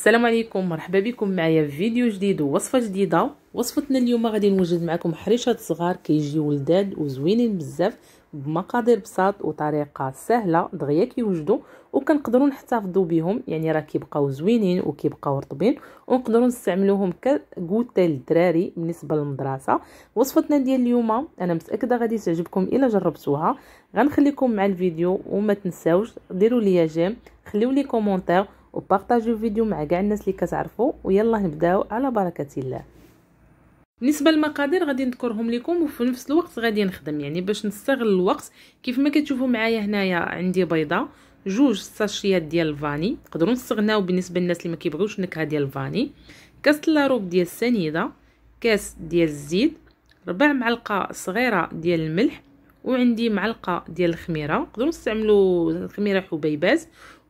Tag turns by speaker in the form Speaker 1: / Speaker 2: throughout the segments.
Speaker 1: السلام عليكم مرحبا بكم معايا في فيديو جديد ووصفه جديده وصفتنا اليوم غادي نوجد معكم حريشات صغار كيجيو لذاد وزوينين بزاف بمقادير بساط وطريقه سهله دغيا كيوجدوا وكنقدروا نحتفظوا بهم يعني راه كيبقاو زوينين وكيبقاو رطبين ونقدروا نستعملوهم كغوته للدراري بالنسبه للمدرسه وصفتنا ديال اليوم انا متاكده غادي تعجبكم الا جربتوها غنخليكم مع الفيديو وما تنساوش ديروا لي جيم خليو لي كومونتير وبارطاجيو الفيديو مع كاع الناس اللي كتعرفوا ويلا نبداو على بركه الله بالنسبه للمقادير غادي نذكرهم لكم وفي نفس الوقت غادي نخدم يعني باش نستغل الوقت كيف ما كتشوفوا معايا هنايا عندي بيضه جوج ساشيات ديال الفاني تقدروا نستغناو بالنسبه للناس اللي ما كيبغيوش النكهه ديال الفاني كاس لاروب ديال السنيده كاس ديال الزيت ربع معلقه صغيره ديال الملح وعندي معلقه ديال الخميره تقدروا تستعملوا الخميره حبيبات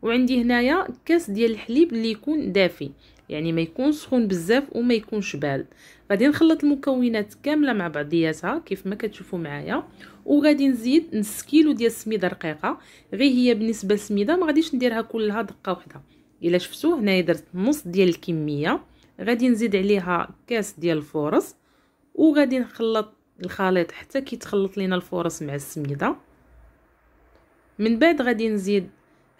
Speaker 1: وعندي هنايا كاس ديال الحليب اللي يكون دافي يعني ما يكون سخون بزاف وما يكونش بارد غادي نخلط المكونات كامله مع بعضياتها كيف ما كتشوفوا معايا وغادي نزيد نص كيلو ديال السميده رقيقه غير هي بالنسبه للسميده ما غاديش نديرها كلها دقه واحده الا شفتوا هنايا درت نص ديال الكميه غادي نزيد عليها كاس ديال الفورص وغادي نخلط الخليط حتى كيتخلط لينا الفورص مع السميده من بعد غادي نزيد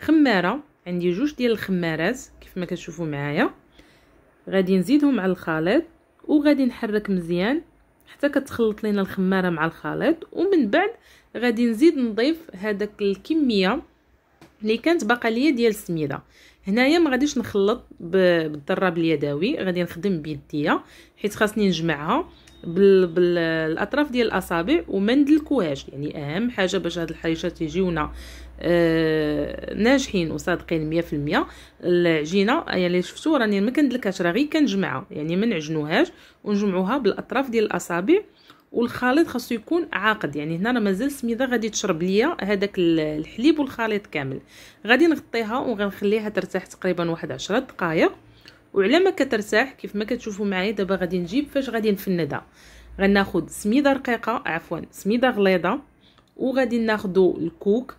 Speaker 1: خماره عندي جوج ديال الخمارات كيف ما كتشوفوا معايا غادي نزيدهم على الخليط وغادي نحرك مزيان حتى كتخلط لينا الخماره مع الخليط ومن بعد غادي نزيد نضيف هذاك الكميه اللي كانت باقا ليا ديال السميده هنايا ما غاديش نخلط بالضراب اليدوي غادي نخدم بيديا حيت خاصني نجمعها بالاطراف ديال الاصابع وما ندلكوهاش يعني اهم حاجه باش هاد الحريشات يجيونا آه ناجحين وصادقين 100% العجينه يعني شفتوا راني ما كندلكهاش راه غير كنجمعها يعني ما نعجنوهاش ونجمعوها بالاطراف ديال الاصابع والخليط خاصو يكون عاقد يعني هنا راه مازال السميده غادي تشرب ليا هذاك الحليب والخليط كامل غادي نغطيها وغنخليها ترتاح تقريبا واحد 10 دقائق وعلى ما كترتاح كيف ما كتشوفوا معايا دابا غادي نجيب فاش غادي نفندها غناخد سميده رقيقه عفوا سميده غليظه وغادي ناخدو الكوك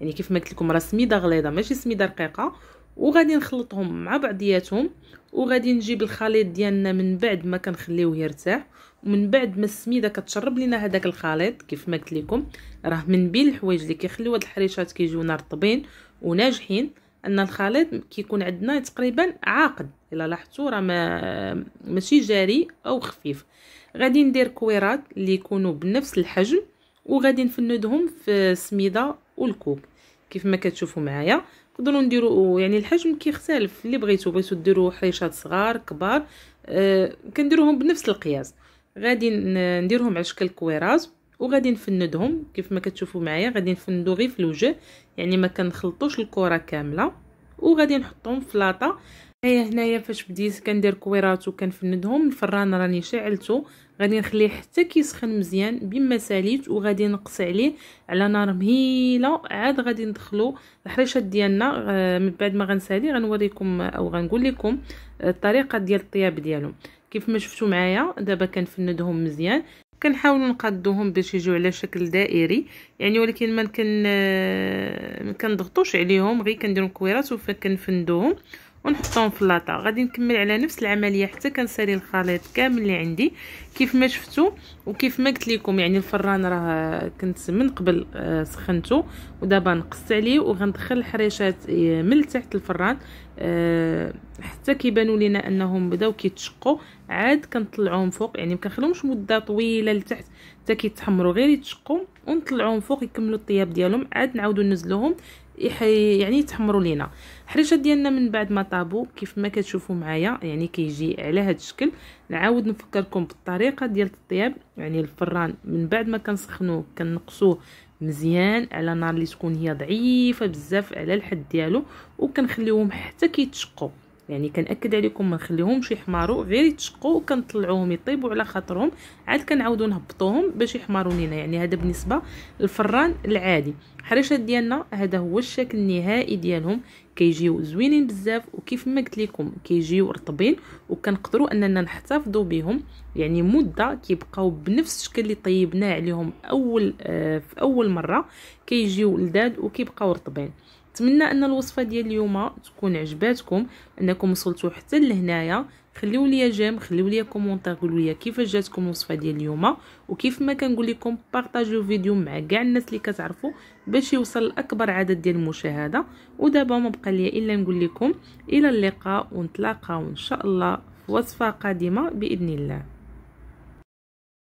Speaker 1: يعني كيف ما قلت لكم راه سميده غليظه ماشي سميده رقيقه وغادي نخلطهم مع بعضياتهم وغادي نجيب الخليط ديالنا من بعد ما كنخليوه يرتاح ومن بعد ما السميده كتشرب لينا هذاك الخليط كيف ما قلت لكم راه من بين الحوايج اللي كيخليو هاد الحريشات كيجيونا رطبين وناجحين ان الخليط كيكون عندنا تقريبا عاقد الا لاحظتوا راه ما ماشي جاري او خفيف غادي ندير كويرات اللي يكونوا بنفس الحجم وغادي نفندهم في السميده والكوب كيف ما كتشوفوا معايا تقدروا نديروا يعني الحجم كيختلف اللي بغيتو بغيتو ديروا حريشات صغار كبار أه كنديروهم بنفس القياس غادي نديرهم على شكل كويرات وغادي نفندهم كيف ما كتشوفوا معايا غادي نفندو غير في الوجه يعني ما كنخلطوش الكره كامله وغادي نحطهم في لاطه هيا هنايا فاش بديت كندير كويرات وكنفندهم الفران راني شعلته غادي نخليه حتى كيسخن مزيان بما ساليت وغادي نقص عليه على نار مهيله عاد غادي ندخلو الحريشات ديالنا آه، من بعد ما غنسالي غنوريكم او غنقول لكم آه، الطريقه ديال الطياب ديالهم كيف ما شفتوا معايا دابا كنفندهم مزيان كنحاولوا نقادوهم باش يجيو على شكل دائري يعني ولكن ما كن كنضغطوش عليهم غير كنديروا كويرات وفكنفندوهم ونحطهم في لاطا غادي نكمل على نفس العمليه حتى كنسالي الخليط كامل اللي عندي كيف ما شفتوا وكيف ما قلت لكم يعني الفران راه كنت من قبل آه، سخنته ودابا نقصت عليه وغندخل الحريشات آه، من تحت الفران آه، حتى كيبانوا لينا انهم بداو كيتشقوا عاد كنطلعوهم فوق يعني ما كنخليهمش مده طويله لتحت حتى كيتحمروا غير يتشقوا ونطلعهم فوق يكملوا الطياب ديالهم عاد نعاودوا ننزلوهم يعني يتحمروا لينا الحريشه ديالنا من بعد ما طابو كيف ما كتشوفوا معايا يعني كيجي على هذا الشكل نعاود نفكركم بالطريقه ديال الطياب يعني الفران من بعد ما كنسخنوه كنقصوه مزيان على نار اللي تكون هي ضعيفه بزاف على الحد ديالو وكنخليوهم حتى كيتشقوا يعني كنأكد عليكم ما نخليهمش يحمروا غير يتشقوا وكنطلعوهم يطيبوا على خاطرهم عاد كنعاودو نهبطوهم باش يحمروا لينا يعني هذا بالنسبه للفران العادي الحريشات ديالنا هذا هو الشكل النهائي ديالهم كيجيو زوينين بزاف وكيف ما قلت لكم كيجيو رطبين وكنقدروا اننا نحتفظوا بهم يعني مده كيبقاو بنفس الشكل اللي طيبناه عليهم اول آه في اول مره كيجيو لذاد وكيبقاو رطبين نتمنى ان الوصفه ديال اليوم تكون عجباتكم انكم وصلتوا حتى لهنايا خليو ليا جيم خليو ليا كومونتير قولوا ليا كيفاش جاتكم الوصفه ديال اليوم وكيف ما كنقول لكم بارطاجيو الفيديو مع كاع الناس اللي كتعرفوا باش يوصل لاكبر عدد ديال المشاهده ودابا ما بقى ليا الا نقول لكم الى اللقاء ونتلاقاو ان شاء الله في وصفه قادمه باذن الله